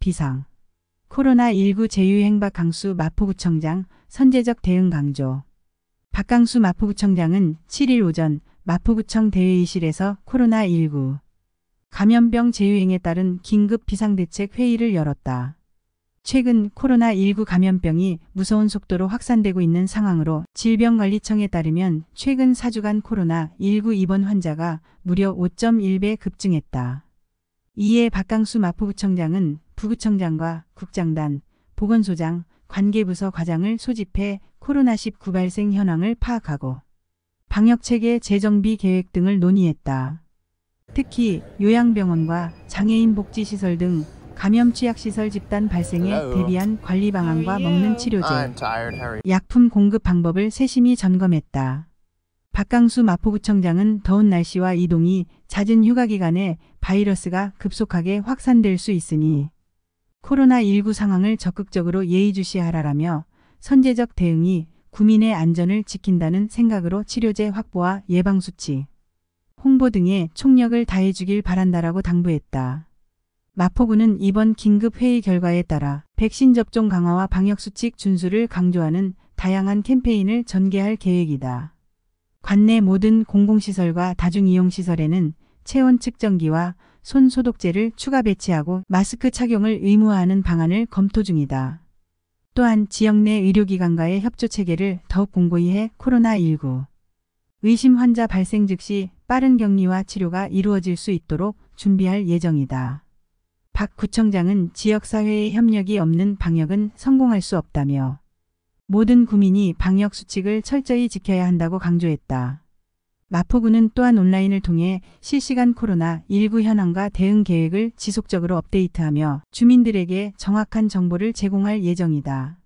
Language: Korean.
비상. 코로나19 재유행박 강수 마포구청장 선제적 대응 강조. 박강수 마포구청장은 7일 오전 마포구청 대회의실에서 코로나19 감염병 재유행에 따른 긴급 비상대책 회의를 열었다. 최근 코로나19 감염병이 무서운 속도로 확산되고 있는 상황으로 질병관리청에 따르면 최근 4주간 코로나19 입원 환자가 무려 5.1배 급증했다. 이에 박강수 마포구청장은 부구청장과 국장단, 보건소장, 관계부서 과장을 소집해 코로나19 발생 현황을 파악하고 방역체계 재정비 계획 등을 논의했다. 특히 요양병원과 장애인 복지시설 등 감염 취약시설 집단 발생에 대비한 관리 방안과 먹는 치료제, 약품 공급 방법을 세심히 점검했다. 박강수 마포구청장은 더운 날씨와 이동이 잦은 휴가 기간에 바이러스가 급속하게 확산될 수 있으니 코로나19 상황을 적극적으로 예의주시하라라며 선제적 대응이 국민의 안전을 지킨다는 생각으로 치료제 확보와 예방수치, 홍보 등에 총력을 다해주길 바란다라고 당부했다. 마포구는 이번 긴급회의 결과에 따라 백신 접종 강화와 방역수칙 준수를 강조하는 다양한 캠페인을 전개할 계획이다. 관내 모든 공공시설과 다중이용시설에는 체온 측정기와 손 소독제를 추가 배치하고 마스크 착용을 의무화하는 방안을 검토 중이다. 또한 지역 내 의료기관과의 협조 체계를 더욱 공고히 해 코로나19 의심 환자 발생 즉시 빠른 격리와 치료가 이루어질 수 있도록 준비할 예정이다. 박 구청장은 지역사회의 협력이 없는 방역은 성공할 수 없다며 모든 구민이 방역수칙을 철저히 지켜야 한다고 강조했다. 마포구는 또한 온라인을 통해 실시간 코로나19 현황과 대응 계획을 지속적으로 업데이트하며 주민들에게 정확한 정보를 제공할 예정이다.